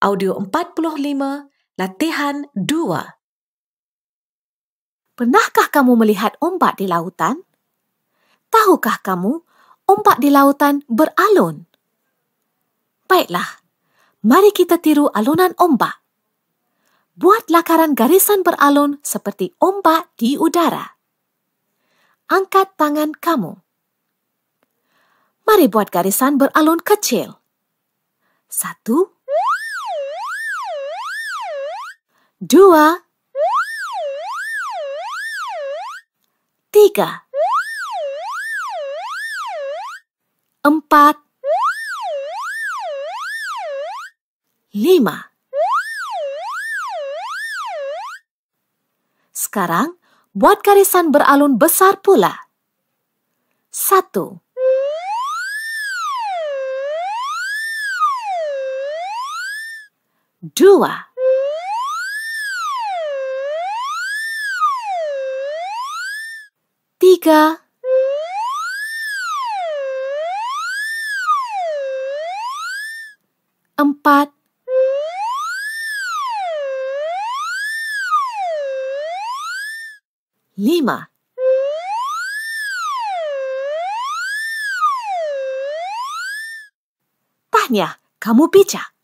audio 45, latihan 2. Pernahkah kamu melihat ombak di lautan? Tahukah kamu, ombak di lautan beralun? Baiklah, mari kita tiru alunan ombak. Buat lakaran garisan beralun seperti ombak di udara. Angkat tangan kamu. Mari buat garisan beralun kecil. Satu, dua, dua, tiga, empat, lima. Sekarang, buat garisan beralun besar pula. Satu. Dua. tiga. Empat. Lima. Tanya, kamu bijak.